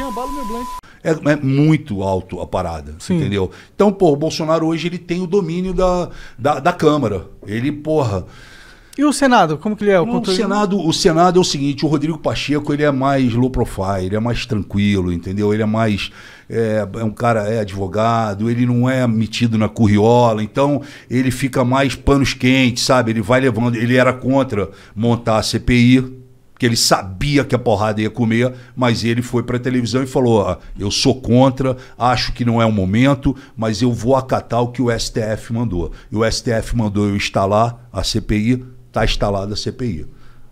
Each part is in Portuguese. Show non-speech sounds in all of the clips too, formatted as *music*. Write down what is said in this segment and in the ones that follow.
Diambalo meu blank. É, é, muito alto a parada, Sim. entendeu? Então, pô, o Bolsonaro hoje ele tem o domínio da, da, da Câmara. Ele, porra. E o Senado, como que ele é? O, o, Senado, o Senado é o seguinte, o Rodrigo Pacheco ele é mais low profile, ele é mais tranquilo, entendeu? Ele é mais é, é, um cara é advogado, ele não é metido na curriola, então ele fica mais panos quentes, sabe? Ele vai levando, ele era contra montar a CPI, que ele sabia que a porrada ia comer, mas ele foi para a televisão e falou: ah, eu sou contra, acho que não é o momento, mas eu vou acatar o que o STF mandou. E o STF mandou eu instalar a CPI, está instalada a CPI.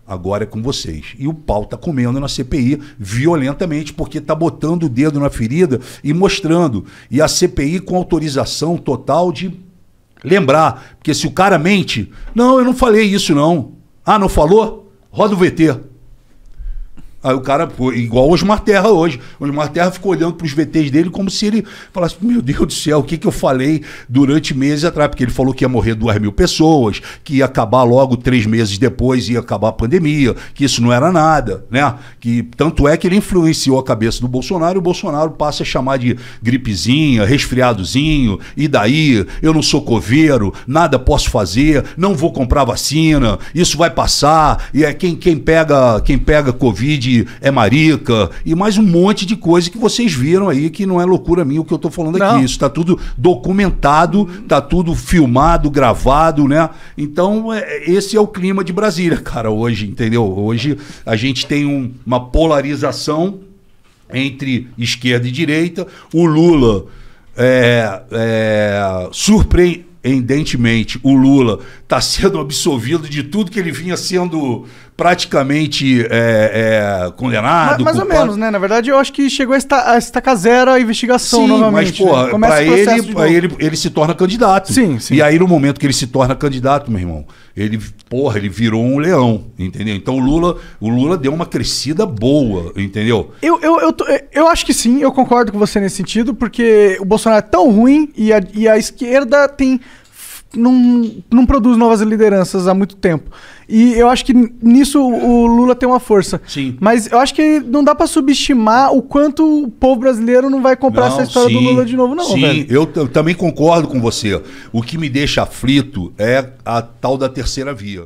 Agora é com vocês. E o pau está comendo na CPI violentamente, porque está botando o dedo na ferida e mostrando. E a CPI com autorização total de lembrar. Porque se o cara mente, não, eu não falei isso não. Ah, não falou? Roda o VT. Aí o cara, pô, igual o Osmar Terra hoje. O Osmar Terra ficou olhando para os VTs dele como se ele falasse: Meu Deus do céu, o que, que eu falei durante meses atrás? Porque ele falou que ia morrer duas mil pessoas, que ia acabar logo três meses depois, ia acabar a pandemia, que isso não era nada, né? Que tanto é que ele influenciou a cabeça do Bolsonaro e o Bolsonaro passa a chamar de gripezinha, resfriadozinho, e daí? Eu não sou coveiro, nada posso fazer, não vou comprar vacina, isso vai passar, e é quem, quem pega, quem pega Covid de é marica e mais um monte de coisa que vocês viram aí, que não é loucura minha o que eu estou falando aqui. Isso está tudo documentado, está tudo filmado, gravado, né? Então, é, esse é o clima de Brasília, *laughs* cara, hoje, entendeu? Hoje a gente tem um, uma polarização entre esquerda e direita. O Lula é, é evidentemente, o Lula está *laughs* sendo absolvido de tudo que ele vinha sendo praticamente é, é, condenado. Mais, mais ou menos, né? Na verdade, eu acho que chegou a, esta, estacar zero a investigação sim, novamente. Mas, né? porra, né? ele, ele, ele se torna candidato. Sim, sim. E aí, no momento que ele se torna candidato, meu irmão, ele, porra, ele virou um leão, entendeu? Então o Lula, o Lula deu uma crescida boa, entendeu? Eu, eu, eu, tô, eu acho que sim, eu concordo com você nesse sentido, porque o Bolsonaro é tão ruim e a, e a esquerda tem não, não produz novas lideranças há muito tempo. E eu acho que nisso o Lula tem uma força. Sim. Mas eu acho que não dá para subestimar o quanto o povo brasileiro não vai comprar não, essa história sim. do Lula de novo, não. Sim, velho. Eu, eu também concordo com você. O que me deixa aflito é a tal da terceira via.